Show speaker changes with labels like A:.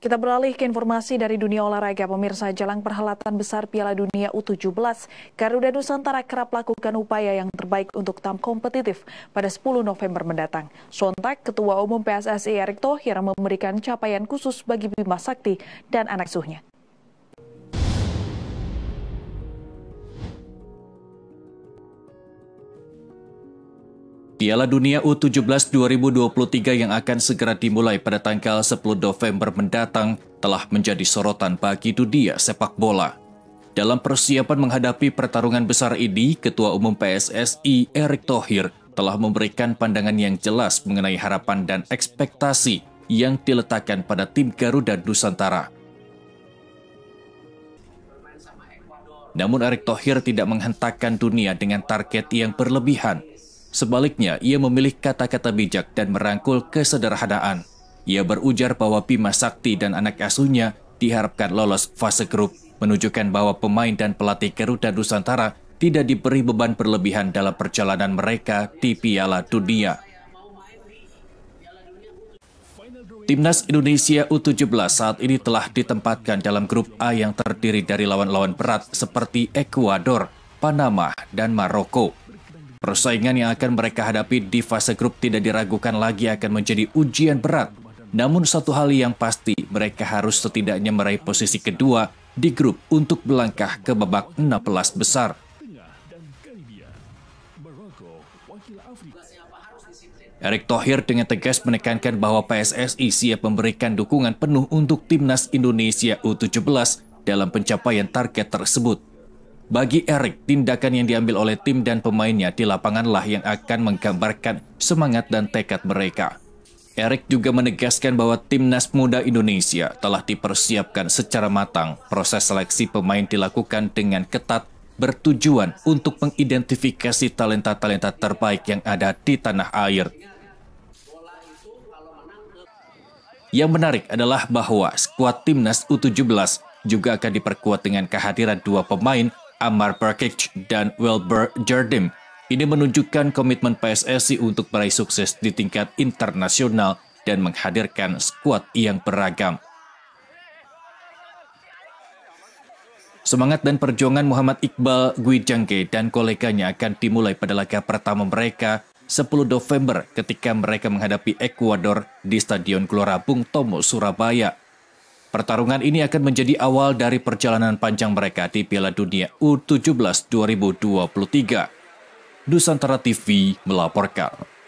A: Kita beralih ke informasi dari dunia olahraga. Pemirsa jelang perhelatan besar Piala Dunia U17, Garuda Nusantara kerap lakukan upaya yang terbaik untuk tam kompetitif pada 10 November mendatang. Sontak, Ketua Umum PSSI Erick Thohir memberikan capaian khusus bagi Bima Sakti dan anak suhnya.
B: Piala Dunia U17 2023 yang akan segera dimulai pada tanggal 10 November mendatang telah menjadi sorotan bagi dunia sepak bola. Dalam persiapan menghadapi pertarungan besar ini, Ketua Umum PSSI Erick Thohir telah memberikan pandangan yang jelas mengenai harapan dan ekspektasi yang diletakkan pada tim Garuda Nusantara. Namun Erick Thohir tidak menghentakkan dunia dengan target yang berlebihan Sebaliknya, ia memilih kata-kata bijak dan merangkul kesederhanaan. Ia berujar bahwa Bima Sakti dan anak asuhnya diharapkan lolos fase grup, menunjukkan bahwa pemain dan pelatih Garuda Nusantara tidak diberi beban berlebihan dalam perjalanan mereka di Piala Dunia. Timnas Indonesia U17 saat ini telah ditempatkan dalam grup A yang terdiri dari lawan-lawan berat seperti Ekuador, Panama, dan Maroko. Persaingan yang akan mereka hadapi di fase grup tidak diragukan lagi akan menjadi ujian berat. Namun satu hal yang pasti, mereka harus setidaknya meraih posisi kedua di grup untuk melangkah ke babak 16 besar. Erick Thohir dengan tegas menekankan bahwa PSSI siap memberikan dukungan penuh untuk timnas Indonesia U17 dalam pencapaian target tersebut. Bagi Eric, tindakan yang diambil oleh tim dan pemainnya di lapanganlah yang akan menggambarkan semangat dan tekad mereka. Erik juga menegaskan bahwa timnas muda Indonesia telah dipersiapkan secara matang. Proses seleksi pemain dilakukan dengan ketat bertujuan untuk mengidentifikasi talenta-talenta terbaik yang ada di tanah air. Yang menarik adalah bahwa skuad timnas U17 juga akan diperkuat dengan kehadiran dua pemain Amar Perkic, dan Wilbur Jardim. Ini menunjukkan komitmen PSSI untuk meraih sukses di tingkat internasional dan menghadirkan skuad yang beragam. Semangat dan perjuangan Muhammad Iqbal Gwijangke dan koleganya akan dimulai pada laga pertama mereka 10 November ketika mereka menghadapi Ekuador di Stadion Gelora Bung Tomo, Surabaya. Pertarungan ini akan menjadi awal dari perjalanan panjang mereka di Piala Dunia U17 2023. Nusantara TV melaporkan.